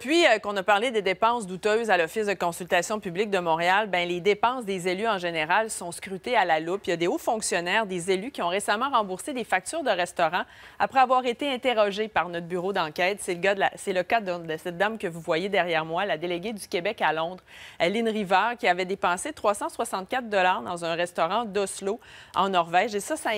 depuis euh, qu'on a parlé des dépenses douteuses à l'Office de consultation publique de Montréal, ben, les dépenses des élus en général sont scrutées à la loupe. Il y a des hauts fonctionnaires, des élus qui ont récemment remboursé des factures de restaurants après avoir été interrogés par notre bureau d'enquête. C'est le, cas de, cette dame que vous voyez derrière moi, la déléguée du Québec à Londres, euh, Lynn River, qui avait dépensé 364 dans un restaurant d'Oslo, en Norvège. Et ça, ça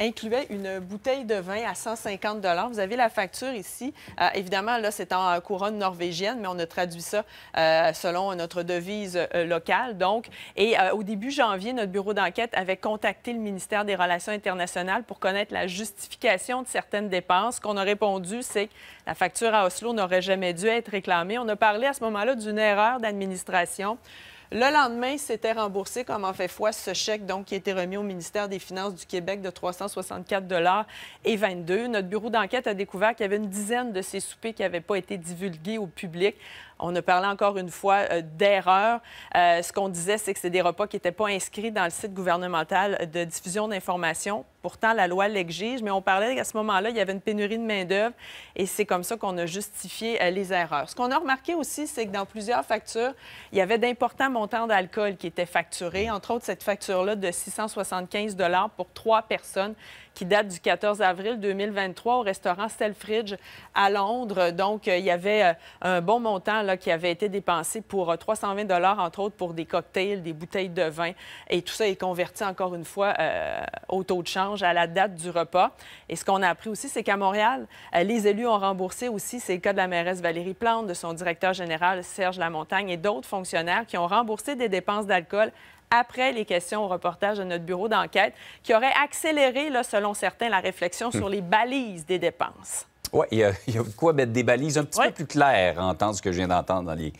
incluait une bouteille de vin à 150 Vous avez la facture ici. Euh, évidemment, là, c'est en couronne norvégienne, mais on a traduit ça euh, selon notre devise euh, locale. Donc, et euh, au début janvier, notre bureau d'enquête avait contacté le ministère des Relations internationales pour connaître la justification de certaines dépenses. qu'on a répondu, c'est que la facture à Oslo n'aurait jamais dû être réclamée. On a parlé à ce moment-là d'une erreur d'administration. Le lendemain, c'était remboursé, comme en fait foi, ce chèque donc, qui a été remis au ministère des Finances du Québec de 364 et 22. Notre bureau d'enquête a découvert qu'il y avait une dizaine de ces soupers qui n'avaient pas été divulgués au public. On a parlé encore une fois euh, d'erreurs. Euh, ce qu'on disait, c'est que c'est des repas qui n'étaient pas inscrits dans le site gouvernemental de diffusion d'informations. Pourtant, la loi l'exige, mais on parlait qu'à ce moment-là, il y avait une pénurie de main-d'œuvre et c'est comme ça qu'on a justifié euh, les erreurs. Ce qu'on a remarqué aussi, c'est que dans plusieurs factures, il y avait d'importants montants d'alcool qui étaient facturés, entre autres cette facture-là de 675 pour trois personnes qui date du 14 avril 2023 au restaurant Selfridge à Londres. Donc, il y avait un bon montant qui avait été dépensé pour 320 euh, dollars entre autres, pour des cocktails, des bouteilles de vin. Et tout ça est converti, encore une fois, euh, au taux de change à la date du repas. Et ce qu'on a appris aussi, c'est qu'à Montréal, euh, les élus ont remboursé aussi, c'est le cas de la mairesse Valérie Plante, de son directeur général Serge Lamontagne et d'autres fonctionnaires qui ont remboursé des dépenses d'alcool après les questions au reportage de notre bureau d'enquête, qui auraient accéléré, selon certains, la réflexion sur hmm. les balises des dépenses. Ouais, il y, a de quoi mettre des balises un petit peu plus claires entendre hein, ce que je viens d'entendre dans les